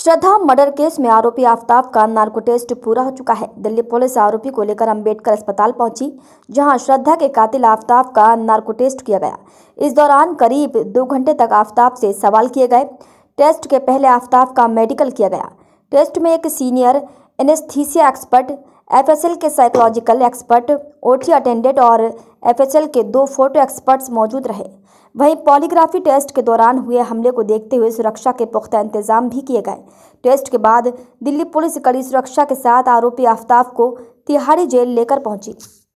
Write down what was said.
श्रद्धा murder case में आरोपी आफ्ताब का नार्को टेस्ट पूरा हो चुका है दिल्ली पुलिस आरोपी को लेकर अंबेडकर अस्पताल पहुंची जहां श्रद्धा के कातिल आफ्ताब का नार्को टेस्ट किया गया इस दौरान करीब दो घंटे तक आफ्ताब से सवाल किए गए टेस्ट के पहले आफ्ताब का मेडिकल किया गया टेस्ट में एक सीनियर एनेस्थीसिया एक्सपर्ट एफएसएल के साइकोलॉजिकल एक्सपर्ट ओटी अटेंडेंट और एफएसएल के दो फोटो एक्सपर्ट्स मौजूद रहे वहीं पॉलीग्राफी टेस्ट के दौरान हुए हमले को देखते हुए सुरक्षा के पुख्ता इंतजाम भी किए गए टेस्ट के बाद दिल्ली पुलिस कड़ी सुरक्षा के साथ आरोपी आफ्ताब को तिहाड़ी जेल लेकर पहुंची